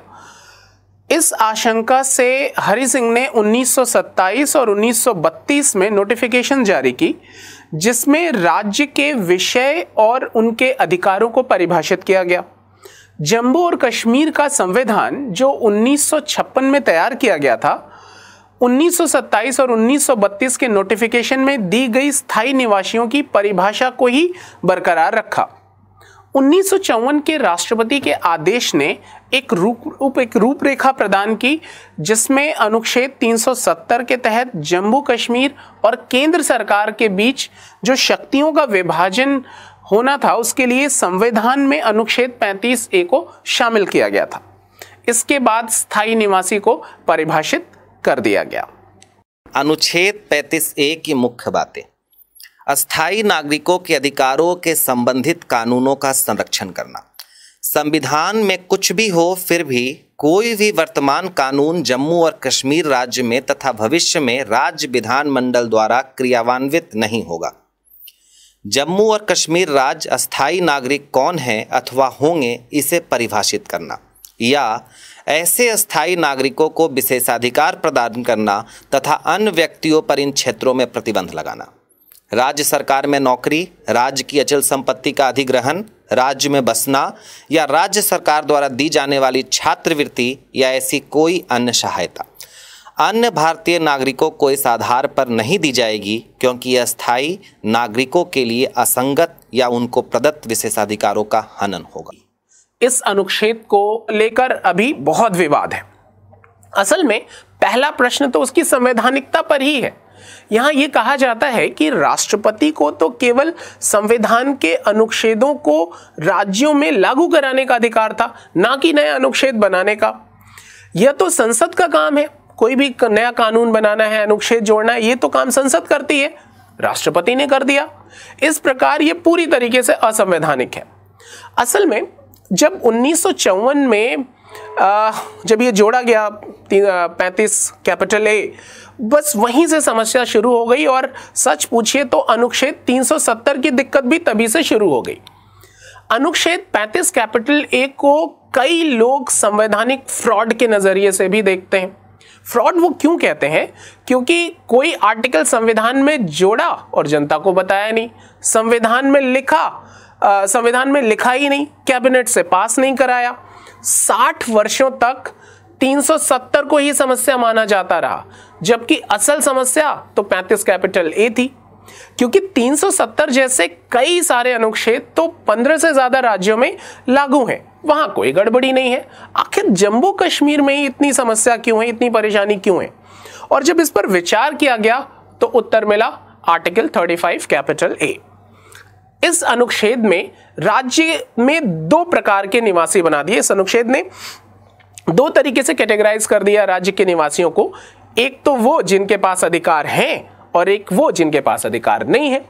इस आशंका से हरि सिंह ने 1927 और 1932 में नोटिफिकेशन जारी की जिसमें राज्य के विषय और उनके अधिकारों को परिभाषित किया गया जम्मू और कश्मीर का संविधान जो 1956 में तैयार किया गया था 1927 और 1932 के नोटिफिकेशन में दी गई स्थायी निवासियों की परिभाषा को ही बरकरार रखा उन्नीस के राष्ट्रपति के आदेश ने एक रूप एक रूपरेखा प्रदान की जिसमें अनुच्छेद 370 के तहत जम्मू कश्मीर और केंद्र सरकार के बीच जो शक्तियों का विभाजन होना था उसके लिए संविधान में अनुच्छेद 35 ए को शामिल किया गया था इसके बाद स्थायी निवासी को परिभाषित कर दिया गया अनुच्छेद 35 ए की मुख्य बातें अस्थाई नागरिकों के अधिकारों के संबंधित कानूनों का संरक्षण करना संविधान में कुछ भी हो फिर भी कोई भी वर्तमान कानून जम्मू और कश्मीर राज्य में तथा भविष्य में राज्य विधानमंडल द्वारा क्रियान्वित नहीं होगा जम्मू और कश्मीर राज्य अस्थाई नागरिक कौन है अथवा होंगे इसे परिभाषित करना या ऐसे अस्थाई नागरिकों को विशेषाधिकार प्रदान करना तथा अन्य व्यक्तियों पर इन क्षेत्रों में प्रतिबंध लगाना राज्य सरकार में नौकरी राज्य की अचल संपत्ति का अधिग्रहण राज्य में बसना या राज्य सरकार द्वारा दी जाने वाली छात्रवृत्ति या ऐसी कोई अन्य सहायता अन्य भारतीय नागरिकों को इस आधार पर नहीं दी जाएगी क्योंकि यह स्थायी नागरिकों के लिए असंगत या उनको प्रदत्त विशेषाधिकारों का हनन होगा इस अनुच्छेद को लेकर अभी बहुत विवाद है असल में पहला प्रश्न तो उसकी संवैधानिकता पर ही है यहाँ ये कहा जाता है कि राष्ट्रपति को तो केवल संविधान के अनुच्छेदों को राज्यों में लागू कराने का अधिकार था ना कि नया अनुच्छेद बनाने का यह तो संसद का काम है कोई भी नया कानून बनाना है अनुच्छेद जोड़ना है ये तो काम संसद करती है राष्ट्रपति ने कर दिया इस प्रकार ये पूरी तरीके से असंवैधानिक है असल में जब उन्नीस में जब ये जोड़ा गया पैंतीस कैपिटल ए बस वहीं से समस्या शुरू हो गई और सच पूछिए तो अनुच्छेद 370 की दिक्कत भी तभी से शुरू हो गई अनुच्छेद 35 कैपिटल ए को कई लोग संवैधानिक फ्रॉड के नज़रिए से भी देखते हैं फ्रॉड वो क्यों कहते हैं क्योंकि कोई आर्टिकल संविधान में जोड़ा और जनता को बताया नहीं संविधान में लिखा संविधान में लिखा ही नहीं कैबिनेट से पास नहीं कराया साठ वर्षों तक 370 को ही समस्या माना जाता रहा जबकि असल समस्या तो 35 कैपिटल ए थी क्योंकि 370 जैसे कई सारे अनुच्छेद तो 15 से ज्यादा राज्यों में लागू हैं वहां कोई गड़बड़ी नहीं है आखिर जम्मू कश्मीर में ही इतनी समस्या क्यों है इतनी परेशानी क्यों है और जब इस पर विचार किया गया तो उत्तर मिला आर्टिकल 35 कैपिटल ए इस अनुच्छेद में राज्य में दो प्रकार के निवासी बना दिए इस अनुच्छेद ने दो तरीके से कैटेगराइज कर दिया राज्य के निवासियों को एक तो वो जिनके पास अधिकार हैं और एक वो जिनके पास अधिकार नहीं है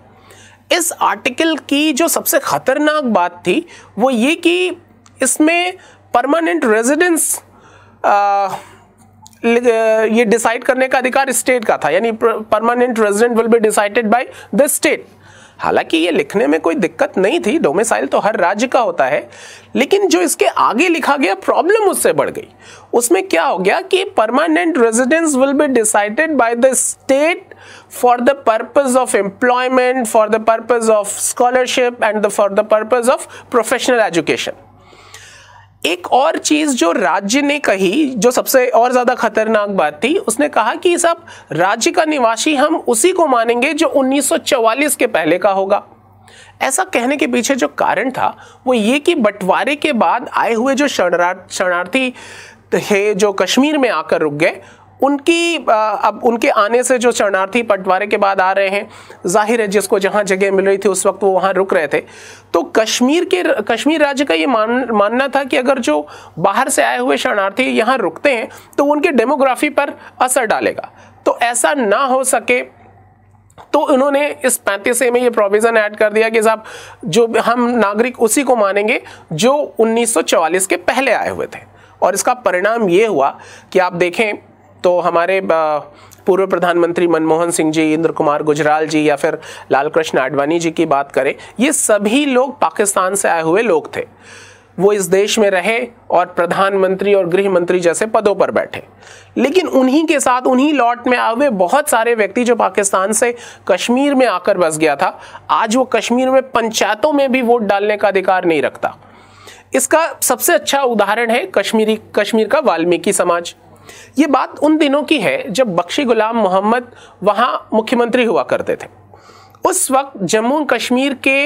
इस आर्टिकल की जो सबसे खतरनाक बात थी वो ये कि इसमें परमानेंट रेजिडेंस ये डिसाइड करने का अधिकार स्टेट का था यानी permanent resident will be decided by the state हालांकि ये लिखने में कोई दिक्कत नहीं थी डोमिसाइल तो हर राज्य का होता है लेकिन जो इसके आगे लिखा गया प्रॉब्लम उससे बढ़ गई उसमें क्या हो गया कि permanent residence will be decided by the state for the purpose of employment for the purpose of scholarship and for the purpose of professional education एक और चीज जो राज्य ने कही जो सबसे और ज्यादा खतरनाक बात थी उसने कहा कि सब राज्य का निवासी हम उसी को मानेंगे जो 1944 के पहले का होगा ऐसा कहने के पीछे जो कारण था वो ये कि बंटवारे के बाद आए हुए जो शरणार्थी थे जो कश्मीर में आकर रुक गए उनकी अब उनके आने से जो शरणार्थी पटवारे के बाद आ रहे हैं जाहिर है जिसको जहाँ जगह मिल रही थी उस वक्त वो वहाँ रुक रहे थे तो कश्मीर के कश्मीर राज्य का ये मान मानना था कि अगर जो बाहर से आए हुए शरणार्थी यहाँ रुकते हैं तो उनके डेमोग्राफी पर असर डालेगा तो ऐसा ना हो सके तो उन्होंने इस पैंतीस ए में ये प्रोविज़न ऐड कर दिया कि साहब जो हम नागरिक उसी को मानेंगे जो 1944 के पहले आए हुए थे और इसका परिणाम ये हुआ कि आप देखें तो हमारे पूर्व प्रधानमंत्री मनमोहन सिंह जी इंद्र कुमार गुजराल जी या फिर लाल कृष्ण आडवाणी जी की बात करें ये सभी लोग पाकिस्तान से आए हुए लोग थे वो इस देश में रहे और प्रधानमंत्री और गृह मंत्री जैसे पदों पर बैठे लेकिन उन्हीं के साथ उन्हीं लॉट में आए हुए बहुत सारे व्यक्ति जो पाकिस्तान से कश्मीर में आकर बस गया था आज वो कश्मीर में पंचायतों में भी वोट डालने का अधिकार नहीं रखता इसका सबसे अच्छा उदाहरण है कश्मीरी कश्मीर का वाल्मीकि समाज ये बात उन दिनों की है जब बख्शी गुलाम मोहम्मद वहाँ मुख्यमंत्री हुआ करते थे उस वक्त जम्मू कश्मीर के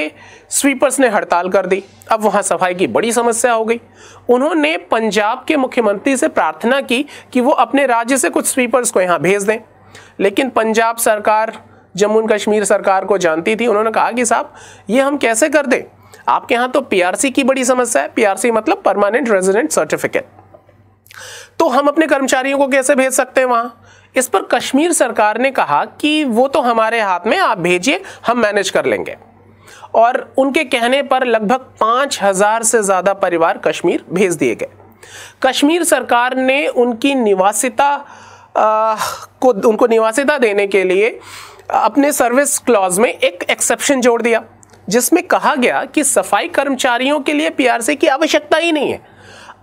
स्वीपर्स ने हड़ताल कर दी अब वहाँ सफाई की बड़ी समस्या हो गई उन्होंने पंजाब के मुख्यमंत्री से प्रार्थना की कि वो अपने राज्य से कुछ स्वीपर्स को यहाँ भेज दें लेकिन पंजाब सरकार जम्मू कश्मीर सरकार को जानती थी उन्होंने कहा कि साहब ये हम कैसे कर दें आपके यहाँ तो पीआरसी की बड़ी समस्या है पीआरसी मतलब परमानेंट रेजिडेंट सर्टिफिकेट तो हम अपने कर्मचारियों को कैसे भेज सकते हैं वहाँ इस पर कश्मीर सरकार ने कहा कि वो तो हमारे हाथ में आप भेजिए हम मैनेज कर लेंगे और उनके कहने पर लगभग पाँच हज़ार से ज़्यादा परिवार कश्मीर भेज दिए गए कश्मीर सरकार ने उनकी निवासिता आ, को उनको निवासिता देने के लिए अपने सर्विस क्लॉज में एक एक्सेप्शन जोड़ दिया जिसमें कहा गया कि सफाई कर्मचारियों के लिए पीआरसी की आवश्यकता ही नहीं है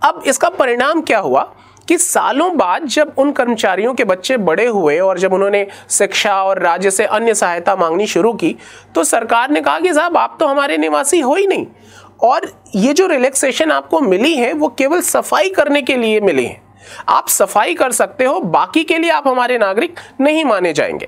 अब इसका परिणाम क्या हुआ कि सालों बाद जब उन कर्मचारियों के बच्चे बड़े हुए और जब उन्होंने शिक्षा और राज्य से अन्य सहायता मांगनी शुरू की तो सरकार ने कहा कि साहब आप तो हमारे निवासी हो ही नहीं और ये जो रिलैक्सेशन आपको मिली है वो केवल सफाई करने के लिए मिली है आप सफाई कर सकते हो बाकी के लिए आप हमारे नागरिक नहीं माने जाएंगे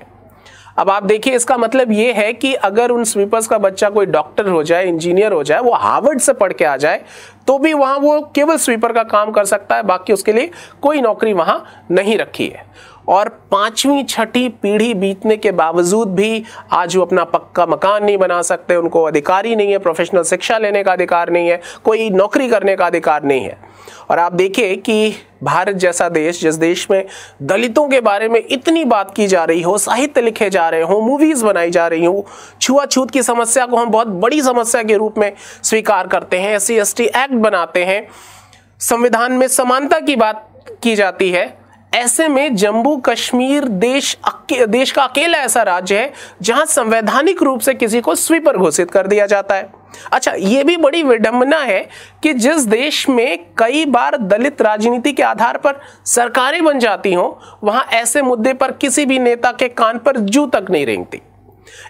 अब आप देखिए इसका मतलब ये है कि अगर उन स्वीपर्स का बच्चा कोई डॉक्टर हो जाए इंजीनियर हो जाए वो हार्वर्ड से पढ़ के आ जाए तो भी वहां वो केवल स्वीपर का काम कर सकता है बाकी उसके लिए कोई नौकरी वहां नहीं रखी है और पांचवी छठी पीढ़ी बीतने के बावजूद भी आज वो अपना पक्का मकान नहीं बना सकते उनको अधिकार ही नहीं है प्रोफेशनल शिक्षा लेने का अधिकार नहीं है कोई नौकरी करने का अधिकार नहीं है और आप देखिए कि भारत जैसा देश जिस देश में दलितों के बारे में इतनी बात की जा रही हो साहित्य लिखे जा रहे हों मूवीज़ बनाई जा रही हो छुआछूत की समस्या को हम बहुत बड़ी समस्या के रूप में स्वीकार करते हैं एस सी एक्ट बनाते हैं संविधान में समानता की बात की जाती है ऐसे में जम्मू कश्मीर देश देश का अकेला ऐसा राज्य है जहां संवैधानिक रूप से किसी को स्वीपर घोषित कर दिया जाता है अच्छा ये भी बड़ी विडंबना है कि जिस देश में कई बार दलित राजनीति के आधार पर सरकारें बन जाती हों वहां ऐसे मुद्दे पर किसी भी नेता के कान पर जू तक नहीं रेंगती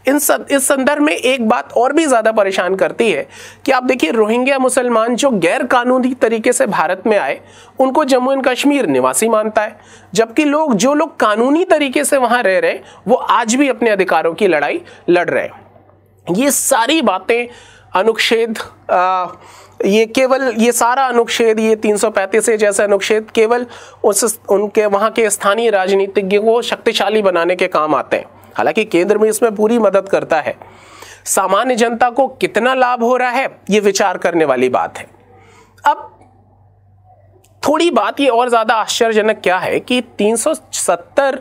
इन सब इस संदर्भ में एक बात और भी ज़्यादा परेशान करती है कि आप देखिए रोहिंग्या मुसलमान जो गैर कानूनी तरीके से भारत में आए उनको जम्मू एंड कश्मीर निवासी मानता है जबकि लोग जो लोग कानूनी तरीके से वहां रह रहे वो आज भी अपने अधिकारों की लड़ाई लड़ रहे हैं ये सारी बातें अनुच्छेद ये केवल ये सारा अनुच्छेद ये 335 पैंतीस जैसे अनुच्छेद केवल उस उनके वहाँ के स्थानीय राजनीतिज्ञ को शक्तिशाली बनाने के काम आते हैं हालांकि केंद्र भी इसमें पूरी मदद करता है सामान्य जनता को कितना लाभ हो रहा है यह विचार करने वाली बात है अब थोड़ी बात ये और ज़्यादा आश्चर्यजनक क्या है कि 370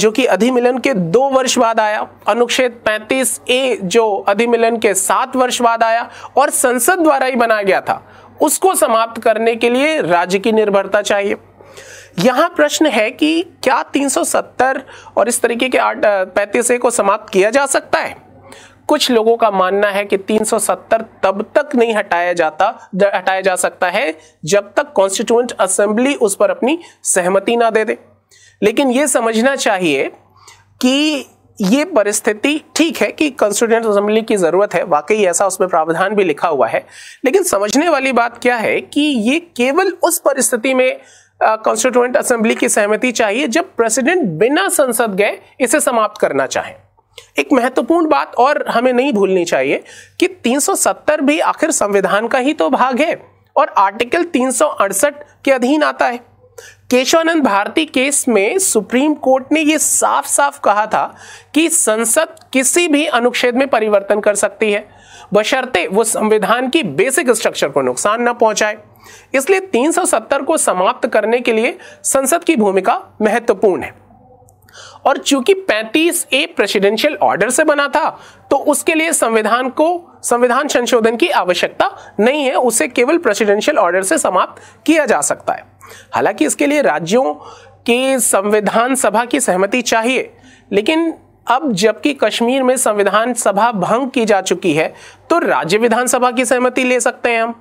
जो कि अधिमिलन के दो वर्ष बाद आया अनुच्छेद 35 ए जो अधिमिलन के सात वर्ष बाद आया और संसद द्वारा ही बनाया गया था उसको समाप्त करने के लिए राज्य की निर्भरता चाहिए यहाँ प्रश्न है कि क्या 370 और इस तरीके के आठ पैंतीस ए को समाप्त किया जा सकता है कुछ लोगों का मानना है कि 370 तब तक नहीं हटाया जाता हटाया जा सकता है जब तक कॉन्स्टिट्यूंट असेंबली उस पर अपनी सहमति ना दे दे लेकिन ये समझना चाहिए कि ये परिस्थिति ठीक है कि कॉन्स्टिट्यूंट असेंबली की ज़रूरत है वाकई ऐसा उसमें प्रावधान भी लिखा हुआ है लेकिन समझने वाली बात क्या है कि ये केवल उस परिस्थिति में कॉन्स्टिट्यूंट असेंबली की सहमति चाहिए जब प्रेसिडेंट बिना संसद गए इसे समाप्त करना चाहे एक महत्वपूर्ण बात और हमें नहीं भूलनी चाहिए कि 370 भी आखिर संविधान का ही तो भाग है और आर्टिकल तीन के अधीन आता है केशवानंद भारती केस में सुप्रीम कोर्ट ने यह साफ साफ कहा था कि संसद किसी भी अनुच्छेद में परिवर्तन कर सकती है बशर्ते वो संविधान की बेसिक स्ट्रक्चर को नुकसान न पहुंचाए इसलिए 370 को समाप्त करने के लिए संसद की भूमिका महत्वपूर्ण है और चूंकि 35 ए प्रेसिडेंशियल ऑर्डर से बना था तो उसके लिए संविधान को संविधान संशोधन की आवश्यकता नहीं है उसे केवल प्रेसिडेंशियल ऑर्डर से समाप्त किया जा सकता है हालांकि इसके लिए राज्यों के संविधान सभा की सहमति चाहिए लेकिन अब जबकि कश्मीर में संविधान सभा भंग की जा चुकी है तो राज्य विधानसभा की सहमति ले सकते हैं हम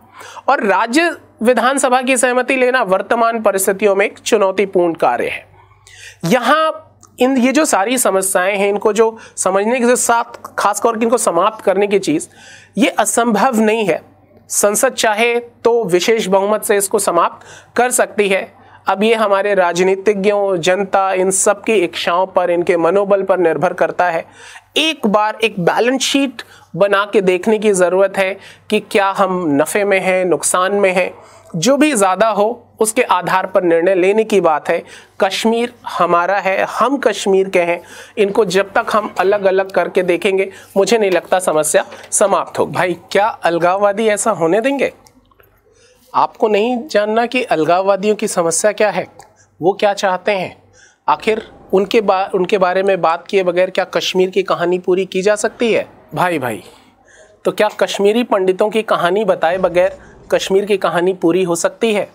और राज्य विधानसभा की सहमति लेना वर्तमान परिस्थितियों में एक चुनौतीपूर्ण कार्य है यहाँ इन ये जो सारी समस्याएं हैं इनको जो समझने के साथ करके इनको समाप्त करने की चीज़ ये असंभव नहीं है संसद चाहे तो विशेष बहुमत से इसको समाप्त कर सकती है अब ये हमारे राजनीतिज्ञों जनता इन सब की इच्छाओं पर इनके मनोबल पर निर्भर करता है एक बार एक बैलेंस शीट बना के देखने की ज़रूरत है कि क्या हम नफ़े में हैं नुकसान में हैं जो भी ज़्यादा हो उसके आधार पर निर्णय लेने की बात है कश्मीर हमारा है हम कश्मीर के हैं इनको जब तक हम अलग अलग करके देखेंगे मुझे नहीं लगता समस्या समाप्त होगी भाई क्या अलगाववादी ऐसा होने देंगे आपको नहीं जानना कि अलगाववादियों की समस्या क्या है वो क्या चाहते हैं आखिर उनके बा उनके बारे में बात किए बगैर क्या कश्मीर की कहानी पूरी की जा सकती है भाई भाई तो क्या कश्मीरी पंडितों की कहानी बताए बगैर कश्मीर की कहानी पूरी हो सकती है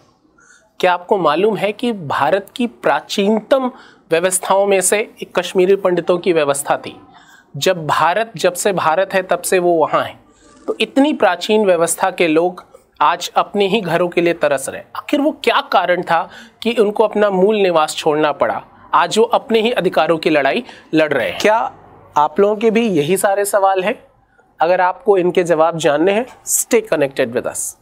क्या आपको मालूम है कि भारत की प्राचीनतम व्यवस्थाओं में से एक कश्मीरी पंडितों की व्यवस्था थी जब भारत जब से भारत है तब से वो वहाँ हैं तो इतनी प्राचीन व्यवस्था के लोग आज अपने ही घरों के लिए तरस रहे आखिर वो क्या कारण था कि उनको अपना मूल निवास छोड़ना पड़ा आज वो अपने ही अधिकारों की लड़ाई लड़ रहे हैं क्या आप लोगों के भी यही सारे सवाल हैं अगर आपको इनके जवाब जानने हैं स्टे कनेक्टेड विद अस